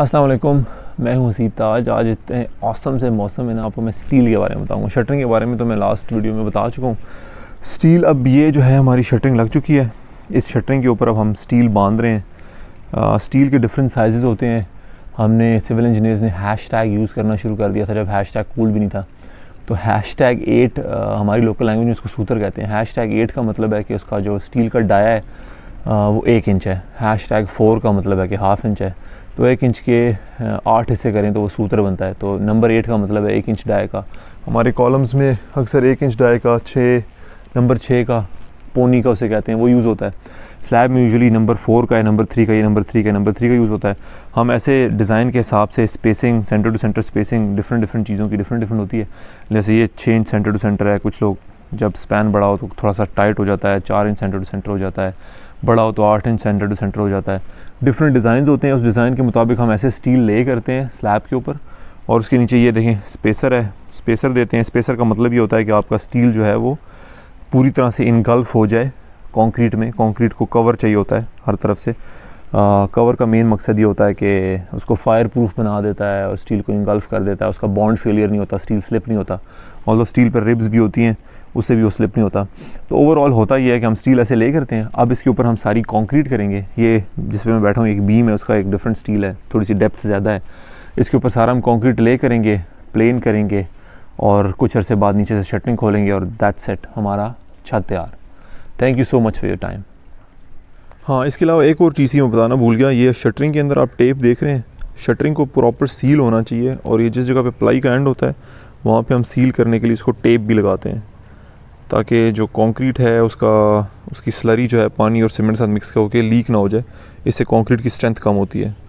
अस्सलाम मैं हूँ ताज आज इतने औसम से मौसम है ना आपको मैं स्टील के बारे में बताऊँगा शटरिंग के बारे में तो मैं लास्ट वीडियो में बता चुका हूँ स्टील अब ये जो है हमारी शटरिंग लग चुकी है इस शटरिंग के ऊपर अब हम स्टील बांध रहे हैं आ, स्टील के डिफरेंट साइज़ होते हैं हमने सिविल इंजीनियर्स ने हैश टैग यूज़ करना शुरू कर दिया था जब हैश टैग कूल भी नहीं था तो हैश टैग एट हमारी लोकल लैंग्वेज में उसको सूतर कहते हैं हैश टैग एट का मतलब है कि उसका जो स्टील का डाया है वो एक इंच है हैश टैग फोर का मतलब है कि हाफ इंच है तो एक इंच के आठ हिस्से करें तो वो सूत्र बनता है तो नंबर एट का मतलब है एक इंच डाई का हमारे कॉलम्स में अक्सर एक इंच डाई का छः नंबर छः का पोनी का उसे कहते हैं वो यूज़ होता है स्लैब में यूजुअली नंबर फोर का है नंबर थ्री का या नंबर थ्री का नंबर थ्री का यूज़ होता है हम ऐसे डिज़ाइन के हिसाब से spacing centre to centre spacing different different चीज़ों की डिफरेंट डिफरेंट होती है जैसे ये छः इंच सेंटर टू सेंटर है कुछ लोग जब स्पैन बढ़ाओ हो तो थोड़ा सा टाइट हो जाता है चार इंच सेंटर टू सेंटर हो जाता है बड़ा हो तो आठ इंच सेंटर टू सेंटर हो जाता है डिफरेंट डिज़ाइन होते हैं उस डिज़ाइन के मुताबिक हम ऐसे स्टील ले करते हैं स्लैब के ऊपर और उसके नीचे ये देखें स्पेसर है स्पेसर देते हैं स्पेसर का मतलब ये होता है कि आपका स्टील जो है वो पूरी तरह से इनगल्फ हो जाए कंक्रीट में कंक्रीट को कवर चाहिए होता है हर तरफ से कवर का मेन मकसद ये होता है कि उसको फायर प्रूफ बना देता है और स्टील को इंगल्फ कर देता है उसका बॉन्ड फेलियर नहीं होता स्टील स्लिप नहीं होता ऑल स्टील पर रिब्स भी होती हैं उससे भी वो स्लिप नहीं होता तो ओवरऑल होता ही है कि हम स्टील ऐसे ले करते हैं अब इसके ऊपर हम सारी कॉन्क्रीट करेंगे ये जिस पर मैं बैठा हूँ एक बीम है उसका एक डिफरेंट स्टील है थोड़ी सी डेप्थ ज़्यादा है इसके ऊपर सारा हम कॉन्क्रीट ले करेंगे प्लेन करेंगे और कुछ अरसे बाद नीचे से शटरिंग खोलेंगे और दैट सेट हमारा छत तैयार thank you so much for your time हाँ इसके अलावा एक और चीज़ ही मैं बताना भूल गया ये शटरिंग के अंदर आप टेप देख रहे हैं शटरिंग को प्रॉपर सील होना चाहिए और ये जिस जगह पे प्लाई का एंड होता है वहाँ पे हम सील करने के लिए इसको टेप भी लगाते हैं ताकि जो कंक्रीट है उसका उसकी स्लरी जो है पानी और सीमेंट के साथ मिक्स करके लीक ना हो जाए इससे कॉन्क्रीट की स्ट्रेंथ कम होती है